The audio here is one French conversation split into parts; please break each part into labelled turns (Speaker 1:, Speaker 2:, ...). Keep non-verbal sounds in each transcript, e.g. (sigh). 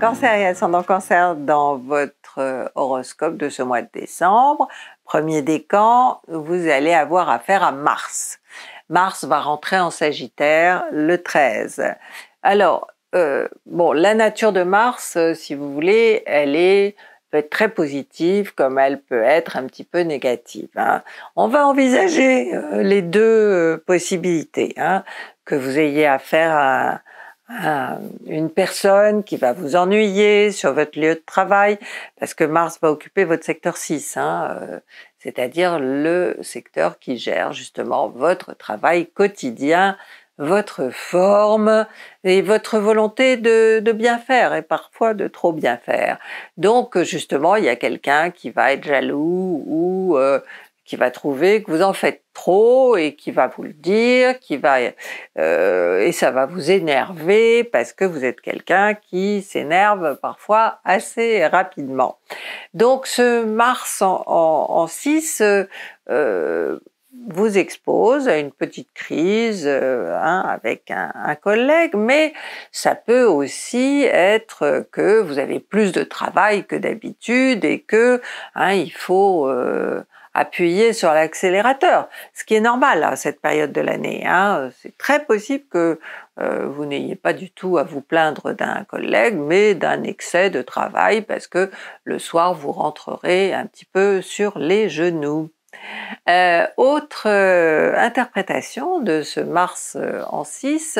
Speaker 1: Cancer et ascendant cancer dans votre euh, horoscope de ce mois de décembre, premier décan, vous allez avoir affaire à Mars. Mars va rentrer en Sagittaire le 13. Alors, euh, bon, la nature de Mars, euh, si vous voulez, elle est peut être très positive comme elle peut être un petit peu négative. Hein. On va envisager les deux possibilités, hein, que vous ayez affaire à euh, une personne qui va vous ennuyer sur votre lieu de travail, parce que Mars va occuper votre secteur 6, hein, euh, c'est-à-dire le secteur qui gère justement votre travail quotidien, votre forme et votre volonté de, bien faire et parfois de trop bien faire. Donc justement, il y a quelqu'un qui va être jaloux ou euh, qui va trouver que vous en faites trop et qui va vous le dire, qui va euh, et ça va vous énerver parce que vous êtes quelqu'un qui s'énerve parfois assez rapidement. Donc ce Mars en 6 euh, vous expose à une petite crise euh, hein, avec un, collègue, mais ça peut aussi être que vous avez plus de travail que d'habitude et que hein, il faut euh, appuyer sur l'accélérateur, ce qui est normal à cette période de l'année. Hein. C'est très possible que euh, vous n'ayez pas du tout à vous plaindre d'un collègue, mais d'un excès de travail, parce que le soir, vous rentrerez un petit peu sur les genoux. Euh, autre euh, interprétation de ce Mars en 6,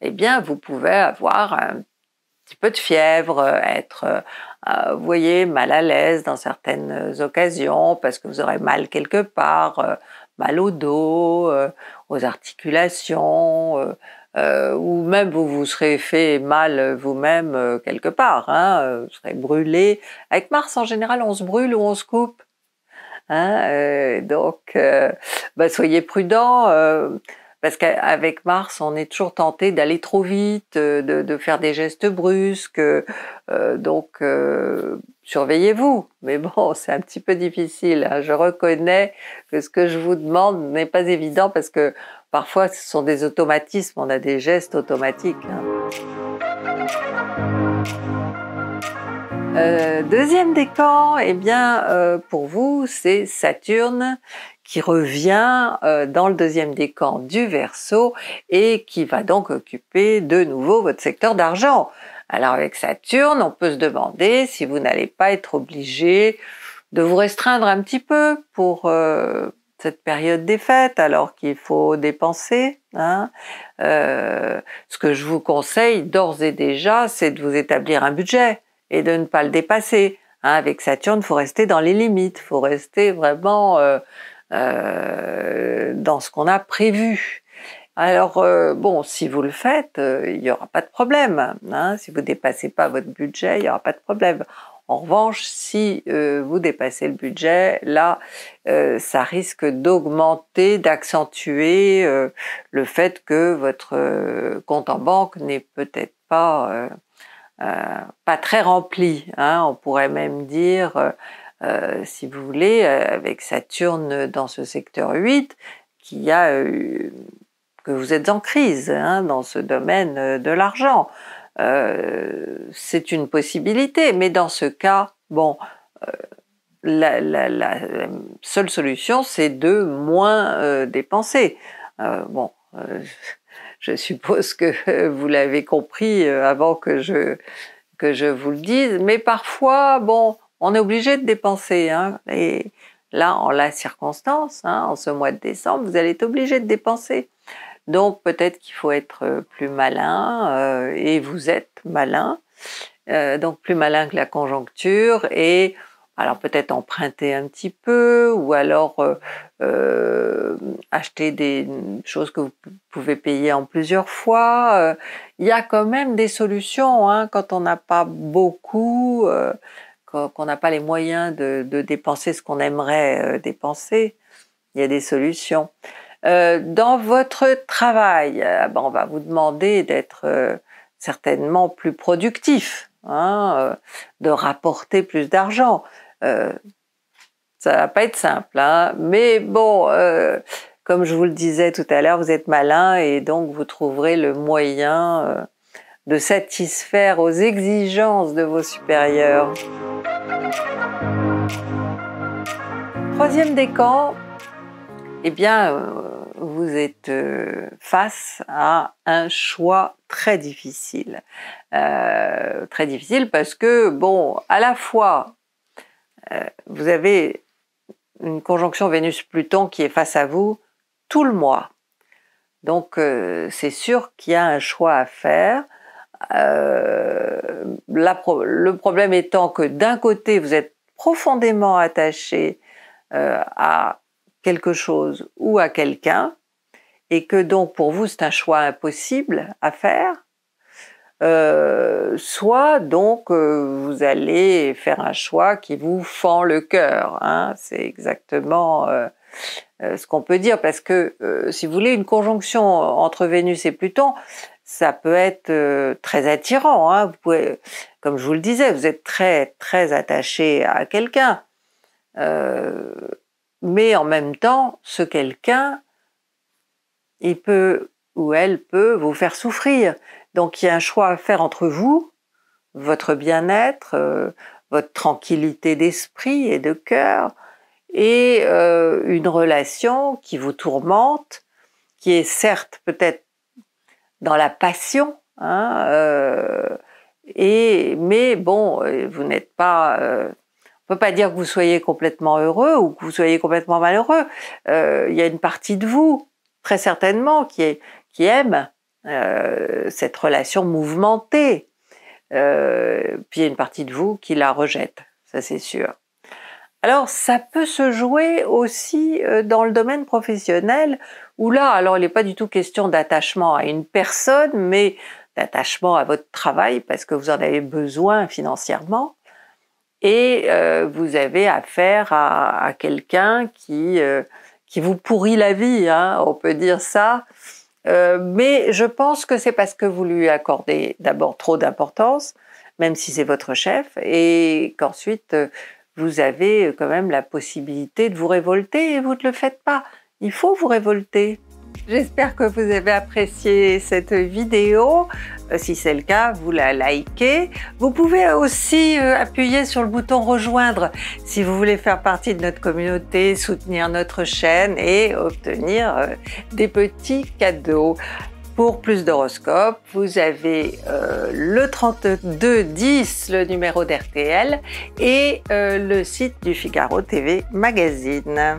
Speaker 1: eh bien, vous pouvez avoir un petit peu de fièvre, euh, être, euh, euh, vous voyez, mal à l'aise dans certaines occasions parce que vous aurez mal quelque part, mal au dos, aux articulations, ou même vous vous serez fait mal vous-même quelque part, hein, vous serez brûlé. Avec Mars, en général, on se brûle ou on se coupe. Hein, donc, bah, soyez prudent. Parce qu'avec Mars, on est toujours tenté d'aller trop vite, euh, de, faire des gestes brusques. Euh, donc, euh, surveillez-vous. Mais bon, (laughs) c'est un petit peu difficile. Hein. Je reconnais que ce que je vous demande n'est pas évident parce que parfois, ce sont des automatismes. On a des gestes automatiques. Hein. Euh, deuxième décan, eh bien, euh, pour vous, c'est Saturne qui revient euh, dans le deuxième décan du Verseau et qui va donc occuper de nouveau votre secteur d'argent. Alors avec Saturne, on peut se demander si vous n'allez pas être obligé de vous restreindre un petit peu pour cette période des fêtes alors qu'il faut dépenser. Hein. ce que je vous conseille d'ores et déjà, c'est de vous établir un budget et de ne pas le dépasser. Hein, avec Saturne, faut rester dans les limites, faut rester vraiment euh, euh, dans ce qu'on a prévu. Alors euh, bon, si vous le faites, il n'y aura pas de problème. Hein, si vous dépassez pas votre budget, il n'y aura pas de problème. En revanche, si vous dépassez le budget, là, ça risque d'augmenter, d'accentuer le fait que votre compte en banque n'est peut-être pas euh, pas très rempli. Hein, on pourrait même dire, euh, euh, si vous voulez, avec Saturne dans ce secteur 8, qu'il a que vous êtes en crise hein, dans ce domaine de l'argent. c'est une possibilité, mais dans ce cas, bon, la, seule solution, c'est de moins dépenser. bon, je suppose que (laughs) vous l'avez compris euh, avant que je, que je vous le dise. Mais parfois, bon, on est obligé de dépenser. Hein. et là, en la circonstance, hein, en ce mois de décembre, vous allez être obligé de dépenser. Donc peut-être qu'il faut être euh, plus malin, euh, et vous êtes malin, donc plus malin que la conjoncture, et alors peut-être emprunter un petit peu ou alors euh, euh, acheter des choses que vous pouvez payer en plusieurs fois. Euh, il y a quand même des solutions hein, quand on n'a pas beaucoup, qu'on n'a pas les moyens de, dépenser ce qu'on aimerait dépenser. Il y a des solutions. dans votre travail, ah ben, on va vous demander d'être certainement plus productif, hein, de rapporter plus d'argent. Euh, ça va pas être simple, hein. mais bon, euh, comme je vous le disais tout à l'heure, vous êtes malin et donc vous trouverez le moyen euh, de satisfaire aux exigences de vos supérieurs. Troisième décan, eh bien, vous êtes face à un choix très difficile. très difficile parce que, bon, à la fois, euh, vous avez une conjonction Vénus-Pluton qui est face à vous tout le mois. Donc euh, c'est sûr qu'il y a un choix à faire. Euh, le problème étant que d'un côté, vous êtes profondément attaché à quelque chose ou à quelqu'un, et que donc pour vous, c'est un choix impossible à faire. Euh, soit donc euh, vous allez faire un choix qui vous fend le cœur. Hein. c'est exactement euh, ce qu'on peut dire parce que si vous voulez une conjonction entre Vénus et Pluton, ça peut être très attirant. Hein. vous pouvez, comme je vous le disais, vous êtes très très attaché à quelqu'un, mais en même temps, ce quelqu'un, il peut ou elle peut vous faire souffrir. Donc il y a un choix à faire entre vous, votre bien-être, euh, votre tranquillité d'esprit et de cœur, et euh, une relation qui vous tourmente, qui est certes peut-être dans la passion, hein, euh, mais bon, vous n'êtes pas... on peut pas dire que vous soyez complètement heureux ou que vous soyez complètement malheureux. Il y a une partie de vous, très certainement, qui aime, euh, cette relation mouvementée. Euh, puis il y a une partie de vous qui la rejette, ça c'est sûr. Alors ça peut se jouer aussi euh, dans le domaine professionnel, où là, alors il n'est pas du tout question d'attachement à une personne, mais d'attachement à votre travail parce que vous en avez besoin financièrement. Et vous avez affaire à, quelqu'un qui, qui vous pourrit la vie, hein, on peut dire ça. Euh, mais je pense que c'est parce que vous lui accordez d'abord trop d'importance, même si c'est votre chef, et qu'ensuite euh, vous avez euh, quand même la possibilité de vous révolter et vous ne le faites pas. Il faut vous révolter. J'espère que vous avez apprécié cette vidéo. Euh, si c'est le cas, vous la likez. Vous pouvez aussi euh, appuyer sur le bouton rejoindre si vous voulez faire partie de notre communauté, soutenir notre chaîne et obtenir euh, des petits cadeaux. Pour plus d'horoscopes, vous avez le 3210, le numéro d'RTL, et le site du Figaro TV Magazine.